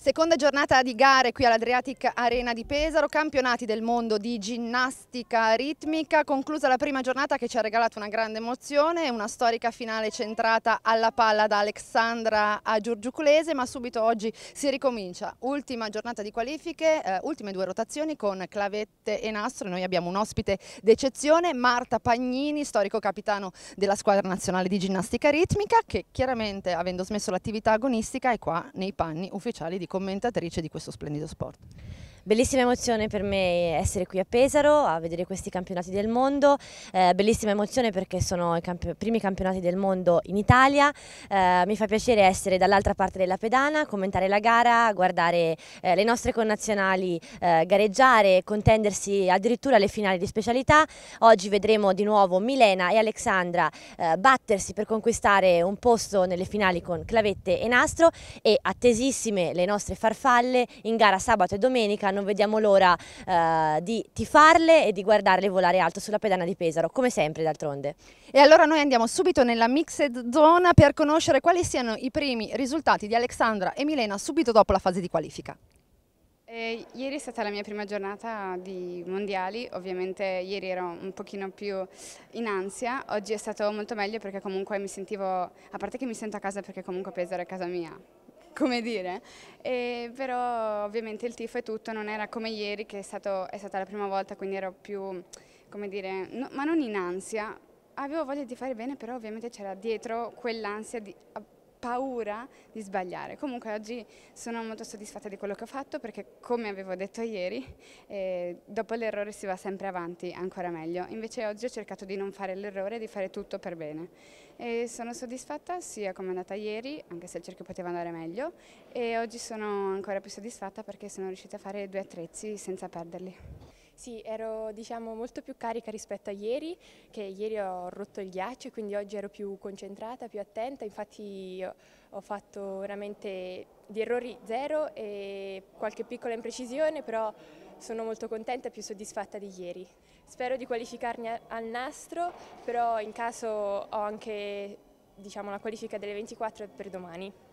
Seconda giornata di gare qui all'Adriatic Arena di Pesaro, campionati del mondo di ginnastica ritmica, conclusa la prima giornata che ci ha regalato una grande emozione, una storica finale centrata alla palla da Alexandra a Giurgiuculese, ma subito oggi si ricomincia, ultima giornata di qualifiche, eh, ultime due rotazioni con clavette e nastro, noi abbiamo un ospite d'eccezione, Marta Pagnini, storico capitano della squadra nazionale di ginnastica ritmica, che chiaramente avendo smesso l'attività agonistica è qua nei panni ufficiali di commentatrice di questo splendido sport. Bellissima emozione per me essere qui a Pesaro a vedere questi campionati del mondo, eh, bellissima emozione perché sono i camp primi campionati del mondo in Italia, eh, mi fa piacere essere dall'altra parte della pedana, commentare la gara, guardare eh, le nostre connazionali eh, gareggiare, contendersi addirittura alle finali di specialità, oggi vedremo di nuovo Milena e Alexandra eh, battersi per conquistare un posto nelle finali con Clavette e Nastro e attesissime le nostre farfalle in gara sabato e domenica non vediamo l'ora eh, di tifarle e di guardarle volare alto sulla pedana di Pesaro, come sempre d'altronde. E allora noi andiamo subito nella mixed zone per conoscere quali siano i primi risultati di Alexandra e Milena subito dopo la fase di qualifica. Eh, ieri è stata la mia prima giornata di mondiali, ovviamente ieri ero un pochino più in ansia, oggi è stato molto meglio perché comunque mi sentivo, a parte che mi sento a casa perché comunque Pesaro è casa mia, come dire. E, però ovviamente il tifo è tutto, non era come ieri che è, stato, è stata la prima volta, quindi ero più, come dire, no, ma non in ansia. Avevo voglia di fare bene, però ovviamente c'era dietro quell'ansia di, paura di sbagliare. Comunque oggi sono molto soddisfatta di quello che ho fatto perché come avevo detto ieri, eh, dopo l'errore si va sempre avanti ancora meglio. Invece oggi ho cercato di non fare l'errore e di fare tutto per bene. E sono soddisfatta sia come è andata ieri, anche se il cerchio poteva andare meglio, e oggi sono ancora più soddisfatta perché sono riuscita a fare due attrezzi senza perderli. Sì, ero diciamo, molto più carica rispetto a ieri, che ieri ho rotto il ghiaccio e quindi oggi ero più concentrata, più attenta, infatti ho fatto veramente di errori zero e qualche piccola imprecisione, però sono molto contenta e più soddisfatta di ieri. Spero di qualificarmi al nastro, però in caso ho anche diciamo, la qualifica delle 24 per domani.